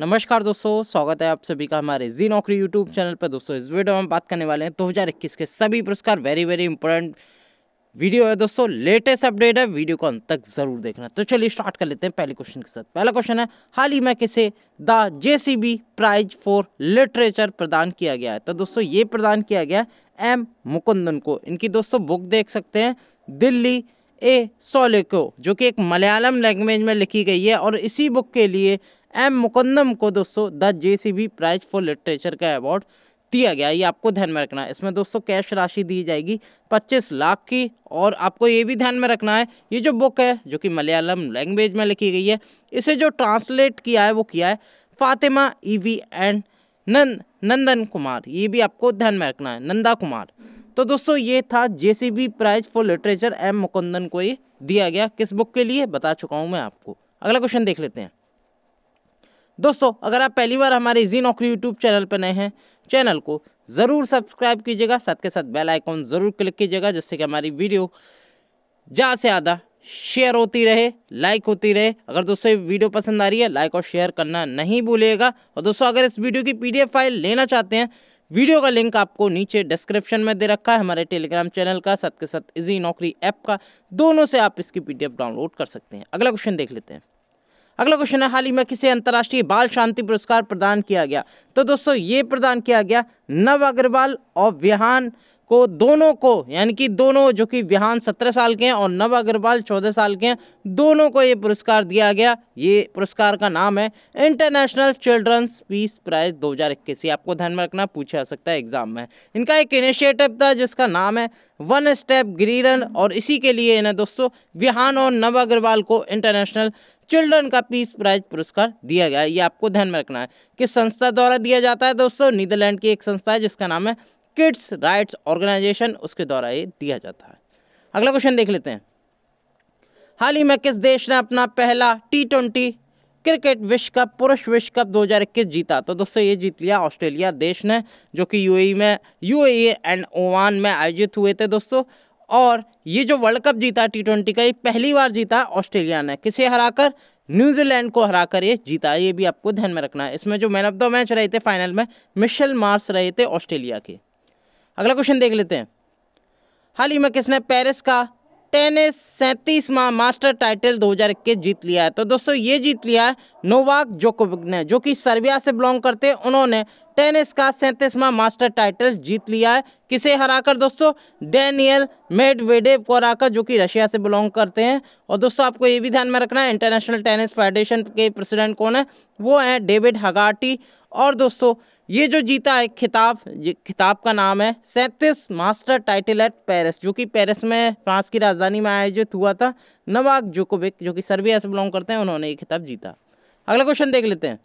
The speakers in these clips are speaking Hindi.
नमस्कार दोस्तों स्वागत है आप सभी का हमारे जी नौकरी यूट्यूब चैनल पर दोस्तों इस वीडियो में हम बात करने वाले हैं 2021 के सभी पुरस्कार वेरी वेरी इंपॉर्टेंट वीडियो है दोस्तों लेटेस्ट अपडेट है वीडियो को अंत तक जरूर देखना तो चलिए स्टार्ट कर लेते हैं पहले क्वेश्चन के साथ पहला क्वेश्चन है हाल ही में किसे the B prize for literature प्रदान किया गया है तो दोस्तों ये प्रदान किया गया एम मुकुंदन को इनकी दोस्तों बुक देख सकते हैं दिल्ली ए सोले को जो कि एक मलयालम लैंग्वेज में लिखी गई है और इसी बुक के लिए एम मुकंदम को दोस्तों the J C B prize for literature का अवार्ड दिया गया ये आपको ध्यान में रखना है इसमें दोस्तों कैश राशि दी जाएगी 25 लाख की और आपको ये भी ध्यान में रखना है ये जो बुक है जो कि मलयालम लैंग्वेज में लिखी गई है इसे जो ट्रांसलेट किया है वो किया है फातिमा ईवी एंड नंद नंदन कुमार ये भी आपको ध्यान में रखना है नंदा कुमार तो दोस्तों ये था B prize for literature M Mukundan को ये दिया गया किस बुक के लिए बता चुका हूँ मैं आपको अगला क्वेश्चन देख लेते हैं दोस्तों अगर आप पहली बार हमारे इजी नौकरी यूट्यूब चैनल पर नए हैं चैनल को ज़रूर सब्सक्राइब कीजिएगा साथ के साथ बेल आइकॉन ज़रूर क्लिक कीजिएगा जिससे कि हमारी वीडियो ज़्यादा से ज़्यादा शेयर होती रहे लाइक होती रहे अगर दोस्तों वीडियो पसंद आ रही है लाइक और शेयर करना नहीं भूलिएगा और दोस्तों अगर इस वीडियो की पी फाइल लेना चाहते हैं वीडियो का लिंक आपको नीचे डिस्क्रिप्शन में दे रखा है हमारे टेलीग्राम चैनल का साथ के साथ इजी नौकरी ऐप का दोनों से आप इसकी पीडीएफ डाउनलोड कर सकते हैं अगला क्वेश्चन देख लेते हैं अगला क्वेश्चन है हाल ही में किसे अंतर्राष्ट्रीय बाल शांति पुरस्कार प्रदान किया गया तो दोस्तों ये प्रदान किया गया नव अग्रवाल और विहान को दोनों को यानी कि दोनों जो कि विहान सत्रह साल के हैं और नव अग्रवाल चौदह साल के हैं दोनों को ये पुरस्कार दिया गया ये पुरस्कार का नाम है इंटरनेशनल चिल्ड्रंस पीस प्राइज 2021 इक्कीस आपको ध्यान में रखना पूछा जा सकता है एग्जाम में इनका एक इनिशिएटिव था जिसका नाम है वन स्टेप ग्रीरन और इसी के लिए इन्हें दोस्तों विहान और नव अग्रवाल को इंटरनेशनल चिल्ड्रन का पीस प्राइज पुरस्कार दिया गया ये आपको ध्यान में रखना है किस संस्था द्वारा दिया जाता है दोस्तों नीदरलैंड की एक संस्था है जिसका नाम है किड्स राइट्स ऑर्गेनाइजेशन उसके द्वारा ये दिया जाता है अगला क्वेश्चन देख लेते हैं हाल ही में किस देश ने अपना पहला टी ट्वेंटी क्रिकेट विश्व कप पुरुष विश्व कप 2021 जीता तो दोस्तों ये जीत लिया ऑस्ट्रेलिया देश ने जो कि यूएई में यूएई एंड ओवान में आयोजित हुए थे दोस्तों और ये जो वर्ल्ड कप जीता टी ट्वेंटी का ये पहली बार जीता ऑस्ट्रेलिया ने किसे हराकर न्यूजीलैंड को हराकर ये जीता ये भी आपको ध्यान में रखना है इसमें जो मैन ऑफ द मैच रहे थे फाइनल में मिशेल मार्स रहे थे ऑस्ट्रेलिया के अगला क्वेश्चन देख लेते हैं हाल ही में किसने पेरिस का टेनिस ने सैंतीसवा मास्टर टाइटल 2021 जीत लिया है तो दोस्तों ये जीत लिया है नोवाक जोकोविक ने जो कि सर्बिया से बिलोंग करते हैं उन्होंने टेनिस का सैंतीसवां मास्टर टाइटल जीत लिया है किसे हराकर दोस्तों डेनियल मेडवेडेव को हराकर जो कि रशिया से बिलोंग करते हैं और दोस्तों आपको ये भी ध्यान में रखना है इंटरनेशनल टेनिस फेडरेशन के प्रेसिडेंट कौन है वो हैं डेविड हगाटी और दोस्तों ये जो जीता है खिताब खिताब का नाम है सैंतीस मास्टर टाइटल एट पेरिस जो कि पेरिस में फ्रांस की राजधानी में आयोजित हुआ था नवाक जोकोविक जो कि सर्बिया से बिलोंग करते हैं उन्होंने ये खिताब जीता अगला क्वेश्चन देख लेते हैं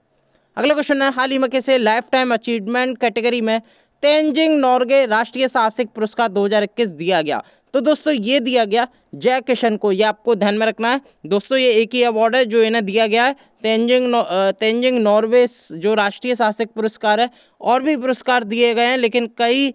अगला क्वेश्चन है हाल ही में कैसे लाइफ टाइम अचीवमेंट कैटेगरी में तेंजिंग नॉर्गे राष्ट्रीय साहसिक पुरस्कार दो दिया गया तो दोस्तों ये दिया गया जय किशन को ये आपको ध्यान में रखना है दोस्तों ये एक ही अवार्ड है जो इन्हें दिया गया है तेंजिंग नौ, तेंजिंग नॉर्वे जो राष्ट्रीय साहसिक पुरस्कार है और भी पुरस्कार दिए गए हैं लेकिन कई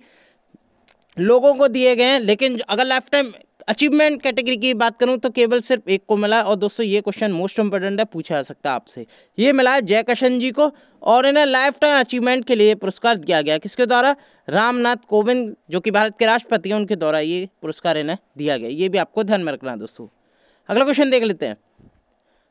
लोगों को दिए गए हैं लेकिन अगर लाइफ टाइम अचीवमेंट कैटेगरी की बात करूँ तो केवल सिर्फ एक को मिला और दोस्तों ये क्वेश्चन मोस्ट इंपॉर्टेंट है पूछा जा सकता है आपसे ये मिला है जयकशन जी को और इन्हें लाइफ टाइम अचीवमेंट के लिए पुरस्कार दिया गया किसके द्वारा रामनाथ कोविंद जो कि भारत के राष्ट्रपति हैं उनके द्वारा ये पुरस्कार इन्हें दिया गया ये भी आपको ध्यान में रखना है दोस्तों अगला क्वेश्चन देख लेते हैं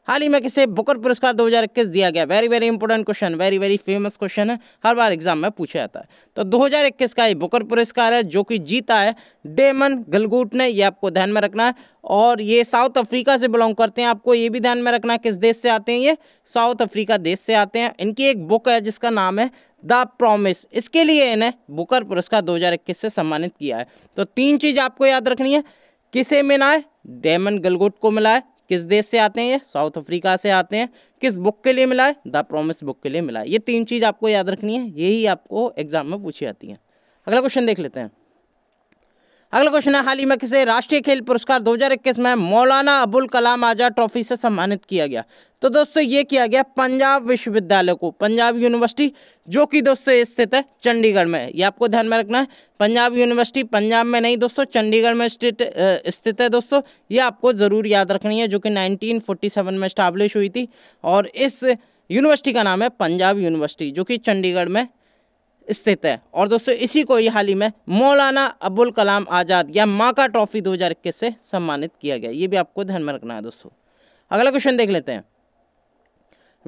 हाल ही में किसे बुकर पुरस्कार 2021 दिया गया very very important question very very famous question है हर बार एग्जाम में पूछा जाता है तो 2021 का ये बुकर पुरस्कार है जो कि जीता है डेमन गलगुट ने ये आपको ध्यान में रखना है और ये साउथ अफ्रीका से बिलोंग करते हैं आपको ये भी ध्यान में रखना है किस देश से आते हैं ये साउथ अफ्रीका देश से आते हैं इनकी एक बुक है जिसका नाम है द प्रॉमिस इसके लिए इन्हें बुकर पुरस्कार 2021 से सम्मानित किया है तो तीन चीज़ आपको याद रखनी है किसे मिला है डेमन गलगुट को मिला है किस देश से आते हैं ये साउथ अफ्रीका से आते हैं किस बुक के लिए मिला है द प्रोमिस बुक के लिए मिला है ये तीन चीज़ आपको याद रखनी है यही आपको एग्जाम में पूछी जाती है अगला क्वेश्चन देख लेते हैं अगला क्वेश्चन है हाल ही में किसे राष्ट्रीय खेल पुरस्कार 2021 में मौलाना अबुल कलाम आज़ाद ट्रॉफी से सम्मानित किया गया तो दोस्तों ये किया गया पंजाब विश्वविद्यालय को पंजाब यूनिवर्सिटी जो कि दोस्तों स्थित है चंडीगढ़ में ये आपको ध्यान में रखना है पंजाब यूनिवर्सिटी पंजाब में नहीं दोस्तों चंडीगढ़ में स्थित स्थित है दोस्तों ये आपको ज़रूर याद रखनी है जो कि नाइनटीन में स्टाब्लिश हुई थी और इस यूनिवर्सिटी का नाम है पंजाब यूनिवर्सिटी जो कि चंडीगढ़ में स्थित है और दोस्तों इसी को ही हाल ही में मौलाना अबुल कलाम आज़ाद या माका ट्रॉफी दो से सम्मानित किया गया ये भी आपको ध्यान में रखना है दोस्तों अगला क्वेश्चन देख लेते हैं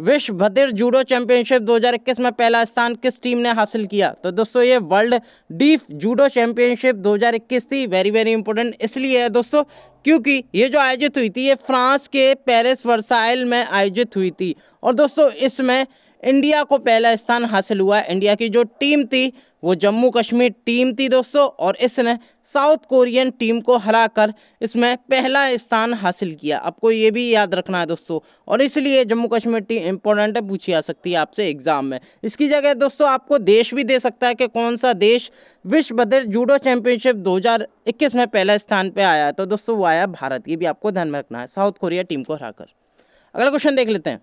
विश्व भद्र जूडो चैंपियनशिप 2021 में पहला स्थान किस टीम ने हासिल किया तो दोस्तों ये वर्ल्ड डीफ जूडो चैंपियनशिप 2021 थी वेरी वेरी इंपॉर्टेंट इसलिए है दोस्तों क्योंकि ये जो आयोजित हुई थी ये फ्रांस के पेरिस वर्साइल में आयोजित हुई थी और दोस्तों इसमें इंडिया को पहला स्थान हासिल हुआ इंडिया की जो टीम थी वो जम्मू कश्मीर टीम थी दोस्तों और इसने साउथ कोरियन टीम को हराकर इसमें पहला स्थान हासिल किया आपको ये भी याद रखना है दोस्तों और इसलिए जम्मू कश्मीर टीम इम्पोर्टेंट है पूछी जा सकती है आपसे एग्जाम में इसकी जगह दोस्तों आपको देश भी दे सकता है कि कौन सा देश विश्व बदर जूडो चैंपियनशिप 2021 में पहला स्थान पर आया तो दोस्तों वो आया भारत ये भी आपको ध्यान में रखना है साउथ कोरिया टीम को हरा अगला क्वेश्चन देख लेते हैं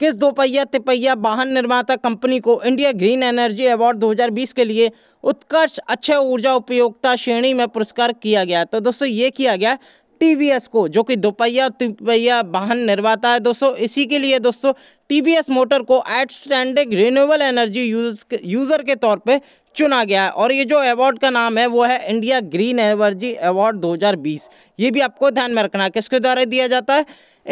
किस दोपहिया तिपहिया वाहन निर्माता कंपनी को इंडिया ग्रीन एनर्जी अवार्ड 2020 के लिए उत्कर्ष अच्छे ऊर्जा उपयोगिता श्रेणी में पुरस्कार किया गया तो दोस्तों ये किया गया टीवीएस को जो कि दोपहिया तिपहिया वाहन निर्माता है दोस्तों इसी के लिए दोस्तों टीवीएस मोटर को outstanding renewable energy use user के तौर पर चुना गया है और ये जो अवार्ड का नाम है वो है इंडिया ग्रीन एनर्जी अवार्ड 2020 ये भी आपको ध्यान में रखना है किसके द्वारा दिया जाता है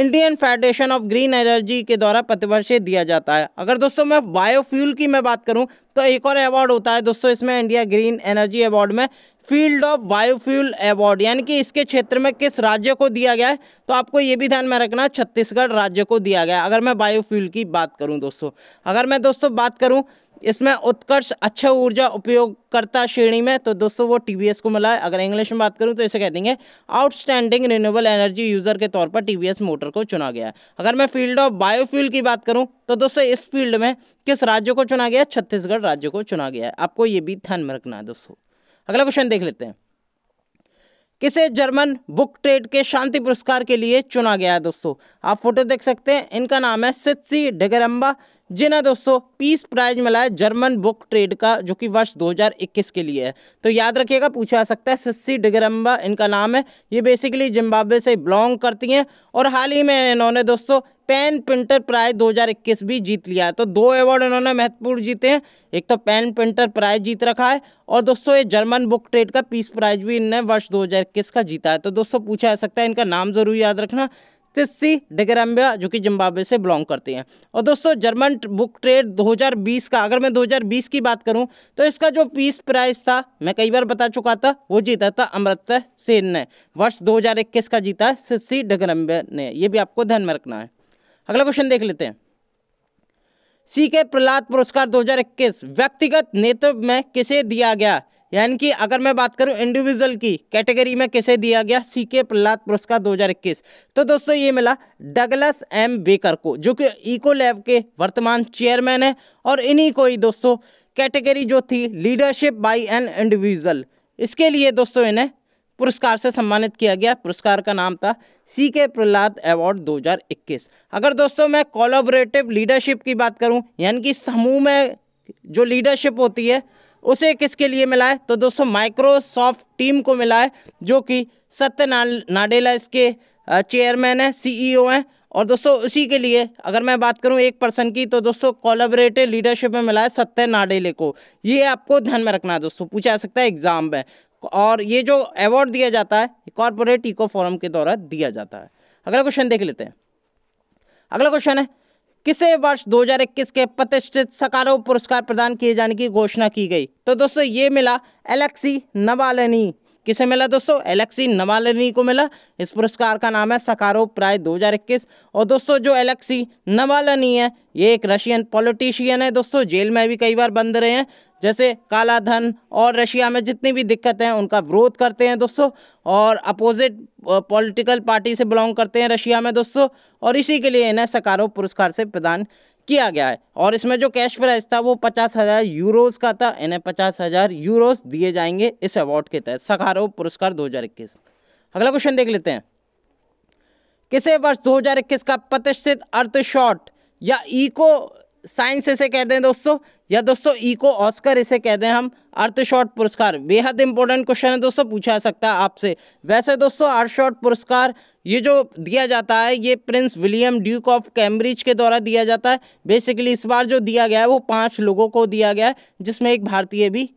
Indian federation of green energy के द्वारा प्रतिवर्षीय दिया जाता है अगर दोस्तों मैं बायोफ्यूल की मैं बात करूँ तो एक और अवार्ड होता है दोस्तों इसमें इंडिया ग्रीन एनर्जी अवार्ड में फील्ड ऑफ बायोफ्यूल अवार्ड यानी कि इसके क्षेत्र में किस राज्य को दिया गया है तो आपको ये भी ध्यान में रखना छत्तीसगढ़ राज्य को दिया गया अगर मैं बायोफ्यूल की बात करूं दोस्तों अगर मैं दोस्तों बात करूं इसमें उत्कर्ष अच्छा ऊर्जा उपयोगकर्ता श्रेणी में तो दोस्तों वो टी को मिला है अगर इंग्लिश में बात करूँ तो इसे कह देंगे आउटस्टैंडिंग रिन्यूबल एनर्जी यूज़र के तौर पर टी मोटर को चुना गया है अगर मैं फील्ड ऑफ बायोफ्यूल की बात करूँ तो दोस्तों इस फील्ड में किस राज्य को चुना गया छत्तीसगढ़ राज्य को चुना गया है आपको ये भी ध्यान में रखना है दोस्तों अगला क्वेश्चन देख लेते हैं किसे जर्मन बुक ट्रेड के शांति पुरस्कार के लिए चुना गया है दोस्तों आप फोटो देख सकते हैं इनका नाम है सित्सी डेगरम्बा जिन्हें दोस्तों पीस प्राइज मिला है जर्मन बुक ट्रेड का जो कि वर्ष 2021 के लिए है तो याद रखिएगा पूछा जा सकता है सिस्सी डिगरम्बा इनका नाम है ये बेसिकली जिम्बाब्वे से बिलोंग करती हैं और हाल ही में इन्होंने दोस्तों पेन प्रिंटर प्राइज 2021 भी जीत लिया है तो दो अवार्ड इन्होंने महत्वपूर्ण जीते हैं एक तो पेन प्रिंटर प्राइज जीत रखा है और दोस्तों ये जर्मन बुक ट्रेड का पीस प्राइज भी इनने वर्ष 2021 का जीता है तो दोस्तों पूछा जा सकता है इनका नाम जरूर याद रखना तिस्सी डिगरम्बिया जो कि जिम्बाब्वे से बिलोंग करते हैं और दोस्तों जर्मन बुक ट्रेड 2020 का अगर मैं 2020 की बात करूं तो इसका जो पीस प्राइस था मैं कई बार बता चुका था वो जीता था अमृत सेन ने वर्ष 2021 का जीता है सिस्सी डिगरम्बिया ने ये भी आपको ध्यान में रखना है अगला क्वेश्चन देख लेते हैं सी के प्रहलाद पुरस्कार 2021 व्यक्तिगत नेतृत्व में किसे दिया गया यानी कि अगर मैं बात करूं इंडिविजुअल की कैटेगरी में किसे दिया गया सी के प्रहलाद पुरस्कार 2021 तो दोस्तों ये मिला डगलस एम बेकर को जो कि इको लैब के वर्तमान चेयरमैन है और इन्हीं को ही दोस्तों कैटेगरी जो थी लीडरशिप बाई एन इंडिविजुअल इसके लिए दोस्तों इन्हें पुरस्कार से सम्मानित किया गया पुरस्कार का नाम था सी के प्रहलाद अवार्ड 2021 अगर दोस्तों मैं कोलोबरेटिव लीडरशिप की बात करूं यानी कि समूह में जो लीडरशिप होती है उसे किसके लिए मिला है तो दोस्तों माइक्रोसॉफ्ट टीम को मिला है जो कि सत्य नाडेला इसके चेयरमैन है सीईओ हैं और दोस्तों उसी के लिए अगर मैं बात करूं एक पर्सन की तो दोस्तों कोलाबरेटिव लीडरशिप में मिला है सत्य नाडेले को ये आपको ध्यान में रखना है दोस्तों पूछा जा सकता है एग्जाम में और ये जो अवार्ड दिया जाता है कॉरपोरेट इको फोरम के द्वारा दिया जाता है अगला क्वेश्चन देख लेते हैं अगला क्वेश्चन है किसे वर्ष 2021 के प्रतिष्ठित सकारो पुरस्कार प्रदान किए जाने की घोषणा की गई तो दोस्तों ये मिला एलेक्सी नवालनी किसे मिला दोस्तों एलेक्सी नवालनी को मिला इस पुरस्कार का नाम है सकारो प्राय 2021 और दोस्तों जो एलेक्सी नवालनी है ये एक रशियन पॉलिटिशियन है दोस्तों जेल में भी कई बार बंद रहे हैं जैसे काला धन और रशिया में जितनी भी दिक्कतें हैं उनका विरोध करते हैं दोस्तों और अपोजिट पॉलिटिकल पार्टी से बिलोंग करते हैं रशिया में दोस्तों और इसी के लिए इन्हें सकारो पुरस्कार से प्रदान किया गया है और इसमें जो कैश प्राइज था वो पचास हज़ार यूरोज़ का था इन्हें पचास हज़ार यूरोज़ दिए जाएंगे इस अवार्ड के तहत सकारो पुरस्कार दो अगला क्वेश्चन देख लेते हैं किसे वर्ष 2021 का प्रतिष्ठित अर्थ शॉर्ट या इको साइंस इसे कहते हैं दोस्तों या दोस्तों इको ऑस्कर इसे कहते हैं हम अर्थशॉर्ट पुरस्कार बेहद इंपॉर्टेंट क्वेश्चन है दोस्तों पूछा सकता है आपसे वैसे दोस्तों शॉर्ट पुरस्कार ये जो दिया जाता है ये prince William duke of Cambridge के द्वारा दिया जाता है बेसिकली इस बार जो दिया गया है वो पाँच लोगों को दिया गया है जिसमें एक भारतीय भी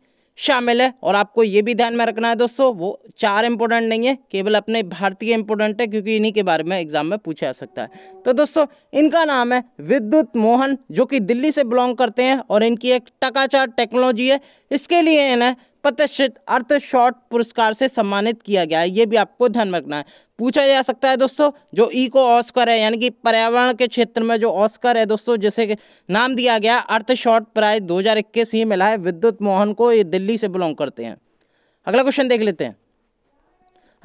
शामिल है और आपको ये भी ध्यान में रखना है दोस्तों वो चार इंपॉर्टेंट नहीं है केवल अपने भारतीय इंपॉर्टेंट है क्योंकि इन्हीं के बारे में एग्जाम में पूछा जा सकता है तो दोस्तों इनका नाम है विद्युत मोहन जो कि दिल्ली से बिलोंग करते हैं और इनकी एक टकाचार टेक्नोलॉजी है इसके लिए इन्हें प्रतिष्ठित अर्थ शॉर्ट पुरस्कार से सम्मानित किया गया है ये भी आपको ध्यान रखना है पूछा जा सकता है दोस्तों जो इको e ऑस्कर है यानी कि पर्यावरण के क्षेत्र में जो ऑस्कर है दोस्तों जिसे नाम दिया गया अर्थ शॉर्ट प्राइज 2021 ही मिला है विद्युत मोहन को ये दिल्ली से बिलोंग करते हैं अगला क्वेश्चन देख लेते हैं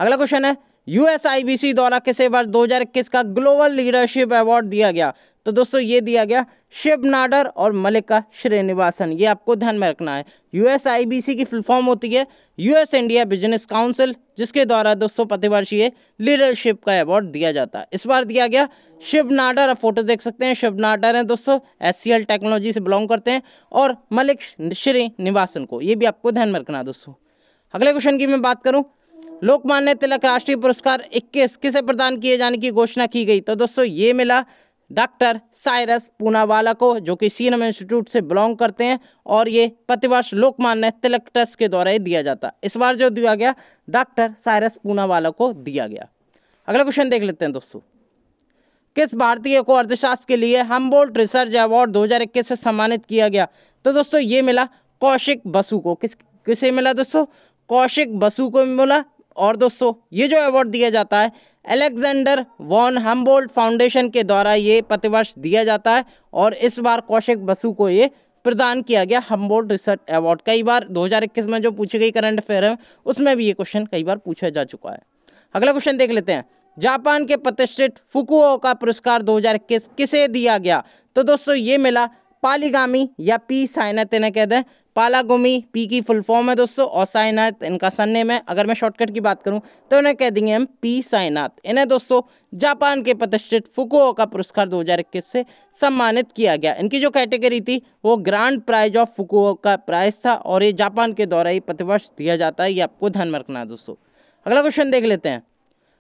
अगला क्वेश्चन है यूएसआईबीसी द्वारा किसे वर्ष 2021 का ग्लोबल लीडरशिप अवार्ड दिया गया तो दोस्तों ये दिया गया शिव नाडर और मलिका श्रीनिवासन ये आपको ध्यान में रखना है यूएस आईबीसी की फुलफॉर्म होती है यूएस इंडिया बिजनेस काउंसिल जिसके द्वारा दोस्तों प्रतिवर्ष ये लीडरशिप का अवार्ड दिया जाता है इस बार दिया गया शिव नाडर आप फोटो देख सकते हैं शिव नाडर हैं दोस्तों एस टेक्नोलॉजी से बिलोंग करते हैं और मलिक श्रीनिवासन को ये भी आपको ध्यान में रखना है दोस्तों अगले क्वेश्चन की मैं बात करूँ लोकमान्य तिलक राष्ट्रीय पुरस्कार 21 किसे प्रदान किए जाने की घोषणा की गई तो दोस्तों ये मिला डॉक्टर साइरस पूनावाला को जो कि सीरम इंस्टीट्यूट से बिलोंग करते हैं और ये प्रतिवर्ष लोकमान्य तिलक ट्रस्ट के द्वारा ही दिया जाता है इस बार जो दिया गया डॉक्टर साइरस पूनावाला को दिया गया अगला क्वेश्चन देख लेते हैं दोस्तों किस भारतीय को अर्थशास्त्र के लिए हमबोल्ट रिसर्च अवार्ड दो से सम्मानित किया गया तो दोस्तों ये मिला कौशिक बसु को किस किसे मिला दोस्तों कौशिक बसु को मिला और दोस्तों ये जो अवार्ड दिया जाता है एलेक्जेंडर वॉन हम्बोल्ट फाउंडेशन के द्वारा ये प्रतिवर्ष दिया जाता है और इस बार कौशिक बसु को ये प्रदान किया गया हम्बोल्ट रिसर्च अवार्ड कई बार 2021 में जो पूछी गई करंट अफेयर है उसमें भी ये क्वेश्चन कई बार पूछा जा चुका है अगला क्वेश्चन देख लेते हैं जापान के प्रतिष्ठित फुकुओ का पुरस्कार दो किसे दिया गया तो दोस्तों ये मिला पालीगामी या पी साइना तेना कह दें गोमी पी की फुल फॉर्म है दोस्तों और साइनाथ इनका नेम है अगर मैं शॉर्टकट की बात करूं तो इन्हें कह देंगे हम पी साइनाथ इन्हें दोस्तों जापान के प्रतिष्ठित फुको का पुरस्कार 2021 से सम्मानित किया गया इनकी जो कैटेगरी थी वो ग्रांड प्राइज ऑफ फुको का प्राइज था और ये जापान के द्वारा ही प्रतिवर्ष दिया जाता है ये आपको ध्यान में रखना है दोस्तों अगला क्वेश्चन देख लेते हैं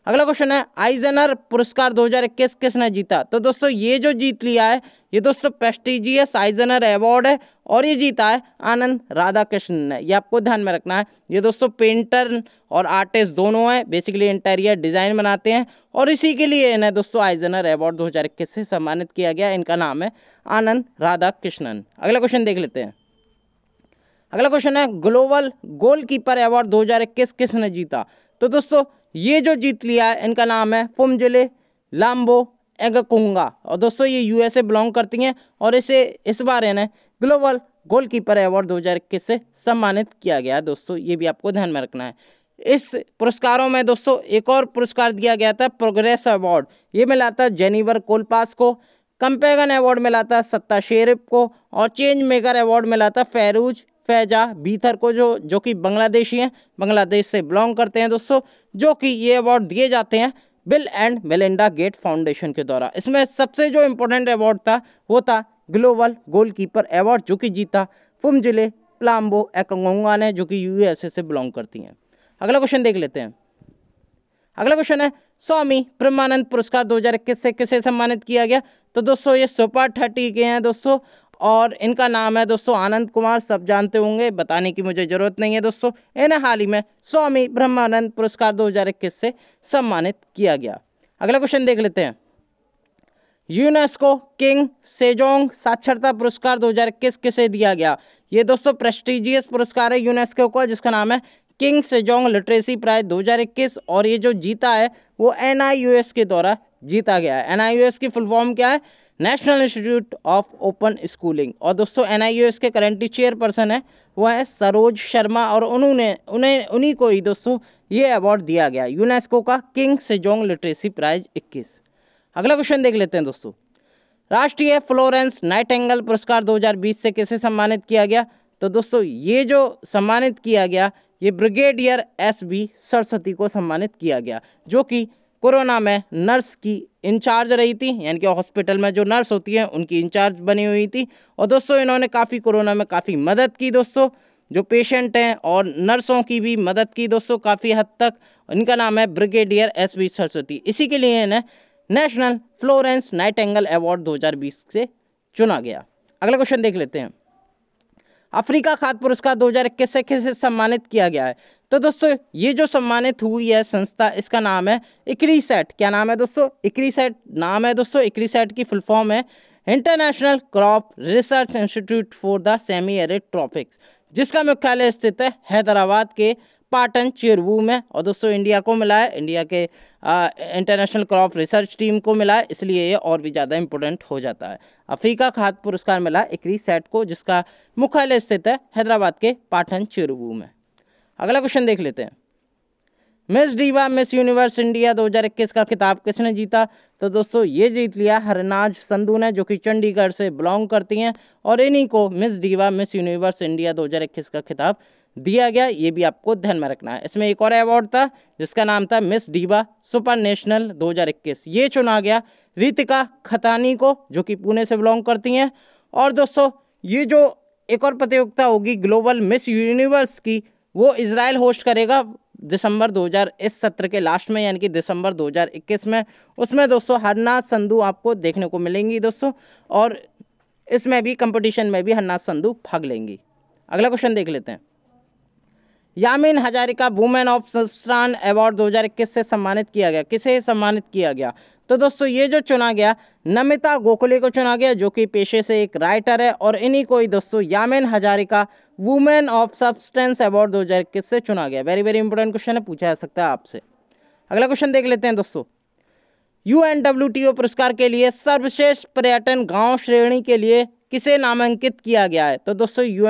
अगला क्वेश्चन है आइजनर पुरस्कार 2021 किसने जीता तो दोस्तों ये जो जीत लिया है ये दोस्तों प्रेस्टिजियस आइजनर अवार्ड है और ये जीता है आनंद राधा कृष्ण ने ये आपको ध्यान में रखना है ये दोस्तों पेंटर और आर्टिस्ट दोनों हैं बेसिकली इंटीरियर डिज़ाइन बनाते हैं और इसी के लिए इन्हें दोस्तों आइजनर अवार्ड दो से सम्मानित किया गया इनका नाम है आनंद राधा कृष्णन अगला क्वेश्चन देख लेते हैं अगला क्वेश्चन है ग्लोबल गोलकीपर अवार्ड 2021 किसने जीता तो दोस्तों ये जो जीत लिया है इनका नाम है पुमजिले लाम्बो एगकुंगा और दोस्तों ये यूएसए बिलोंग करती हैं और इसे इस बार इन्हें ग्लोबल गोलकीपर अवार्ड दो से सम्मानित किया गया है दोस्तों ये भी आपको ध्यान में रखना है इस पुरस्कारों में दोस्तों एक और पुरस्कार दिया गया था प्रोग्रेस अवार्ड ये मिला था जेनिवर कोलपास को कंपेगन अवार्ड मिला था सत्ता शेरिफ को और चेंज मेकर अवार्ड मिला था फैरूज फैजा बीथर को जो जो कि बांग्लादेशी हैं बांग्लादेश से बिलोंग करते हैं दोस्तों जो कि ये अवार्ड दिए जाते हैं Bill and Melinda Gates foundation के द्वारा इसमें सबसे जो इम्पोर्टेंट अवार्ड था वो था ग्लोबल गोलकीपर अवार्ड जो कि जीता फुम जिले प्लाम्बो एकंगोंगा ने जो कि यूएसए से बिलोंग करती हैं अगला क्वेश्चन देख लेते हैं अगला क्वेश्चन है स्वामी प्रमानंद पुरस्कार 2021 से किसे सम्मानित किया गया तो दोस्तों ये सुपर थर्टी के हैं दोस्तों और इनका नाम है दोस्तों आनंद कुमार सब जानते होंगे बताने की मुझे ज़रूरत नहीं है दोस्तों इन्हें हाल ही में स्वामी ब्रह्मानंद पुरस्कार दो से सम्मानित किया गया अगला क्वेश्चन देख लेते हैं यूनेस्को किंग सेजोंग साक्षरता पुरस्कार 2021 किसे दिया गया ये दोस्तों प्रेस्टिजियस पुरस्कार है यूनेस्को का जिसका नाम है किंग सेजोंग लिटरेसी प्राइज 2021 और ये जो जीता है वो एन के द्वारा जीता गया है एन की फुल फॉर्म क्या है national institute of open schooling और दोस्तों एन आई के करंटली चेयरपर्सन है वह है सरोज शर्मा और उन्होंने उन्हें उन्हीं को ही दोस्तों ये अवार्ड दिया गया यूनेस्को का किंग सेजोंग लिटरेसी प्राइज 21 अगला क्वेश्चन देख लेते हैं दोस्तों राष्ट्रीय फ्लोरेंस नाइट एंगल पुरस्कार 2020 से किसे सम्मानित किया गया तो दोस्तों ये जो सम्मानित किया गया ये ब्रिगेडियर एस बी सरस्वती को सम्मानित किया गया जो कि कोरोना में नर्स की इंचार्ज रही थी यानी कि हॉस्पिटल में जो नर्स होती है उनकी इंचार्ज बनी हुई थी और दोस्तों इन्होंने काफ़ी कोरोना में काफ़ी मदद की दोस्तों जो पेशेंट हैं और नर्सों की भी मदद की दोस्तों काफ़ी हद तक इनका नाम है ब्रिगेडियर एस वी सरस्वती इसी के लिए इन्हें national Florence Nightingale award 2020 से चुना गया अगला क्वेश्चन देख लेते हैं अफ्रीका खाद पुरस्कार दो हज़ार इक्कीस से किसे सम्मानित किया गया है तो दोस्तों ये जो सम्मानित हुई है संस्था इसका नाम है इकरी सेट क्या नाम है दोस्तों इकरी सेट नाम है दोस्तों इक्री सेट की फुल फॉर्म है international crop research institute for the semi arid tropics जिसका मुख्यालय स्थित है हैदराबाद के पाटन चेरबू में और दोस्तों इंडिया को मिला है इंडिया के इंटरनेशनल क्रॉप रिसर्च टीम को मिला इसलिए ये और भी ज़्यादा इंपॉर्टेंट हो जाता है अफ्रीका खाद पुरस्कार मिला एक सेट को जिसका मुख्यालय स्थित है हैदराबाद के पाठन चिरुबू में अगला क्वेश्चन देख लेते हैं Miss Diva Miss Universe India 2021 का खिताब किसने जीता तो दोस्तों ये जीत लिया हरनाज संधू ने जो कि चंडीगढ़ से बिलोंग करती हैं और इन्हीं को Miss Diva Miss Universe India 2021 का खिताब दिया गया ये भी आपको ध्यान में रखना है इसमें एक और अवार्ड था जिसका नाम था मिस डीबा सुपर नेशनल 2021 ये चुना गया रितिका खतानी को जो कि पुणे से बिलोंग करती हैं और दोस्तों ये जो एक और प्रतियोगिता होगी ग्लोबल मिस यूनिवर्स की वो इसराइल होस्ट करेगा दिसंबर 2000 इस सत्र के लास्ट में यानी कि दिसंबर 2021 में उसमें दोस्तों हरनाथ संधू आपको देखने को मिलेंगी दोस्तों और इसमें भी कंपटीशन में भी हरनाथ संधू भाग लेंगी अगला क्वेश्चन देख लेते हैं Yamin Hazarika women of substance award 2021 से सम्मानित किया गया किसे सम्मानित किया गया तो दोस्तों ये जो चुना गया नमिता गोखले को चुना गया जो कि पेशे से एक राइटर है और इन्हीं को ही दोस्तों Yamin Hazarika women of substance award 2021 से चुना गया वेरी वेरी इंपॉर्टेंट क्वेश्चन है पूछा जा सकता है आपसे अगला क्वेश्चन देख लेते हैं दोस्तों यू पुरस्कार के लिए सर्वश्रेष्ठ पर्यटन गाँव श्रेणी के लिए किसे नामांकित किया गया है तो दोस्तों यू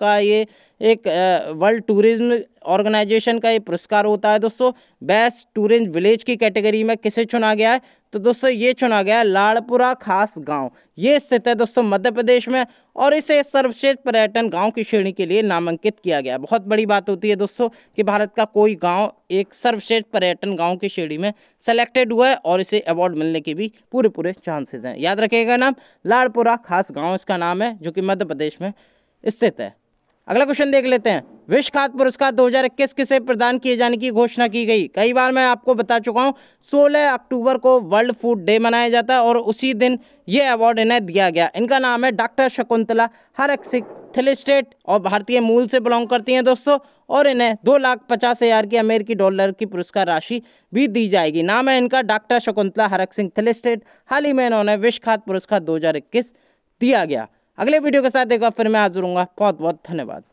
का ये एक वर्ल्ड टूरिज्म ऑर्गेनाइजेशन का ये पुरस्कार होता है दोस्तों बेस्ट टूरिज्म विलेज की कैटेगरी में किसे चुना गया है तो दोस्तों ये चुना गया है लाड़पुरा खास गांव ये स्थित है दोस्तों मध्य प्रदेश में और इसे सर्वश्रेष्ठ पर्यटन गांव की श्रेणी के लिए नामांकित किया गया बहुत बड़ी बात होती है दोस्तों कि भारत का कोई गांव एक सर्वश्रेष्ठ पर्यटन गांव की श्रेणी में सेलेक्टेड हुआ है और इसे अवार्ड मिलने के भी पूरे पूरे चांसेज़ हैं याद रखिएगा नाम लाड़पुरा खास गाँव इसका नाम है जो कि मध्य प्रदेश में स्थित है अगला क्वेश्चन देख लेते हैं विश्व खाद्य पुरस्कार 2021 किसे प्रदान किए जाने की घोषणा की गई कई बार मैं आपको बता चुका हूँ 16 अक्टूबर को वर्ल्ड फूड डे मनाया जाता है और उसी दिन ये अवार्ड इन्हें दिया गया इनका नाम है डॉक्टर शकुंतला हरक सिंह थिल और भारतीय मूल से बिलोंग करती हैं दोस्तों और इन्हें दो लाख पचास हज़ार की अमेरिकी डॉलर की पुरस्कार राशि भी दी जाएगी नाम है इनका डॉक्टर शकुंतला हरक सिंह थिल हाल ही में इन्होंने विश्व खाद्य पुरस्कार दो दिया गया अगले वीडियो के साथ एक बार फिर मैं हाजिर हूँ बहुत बहुत धन्यवाद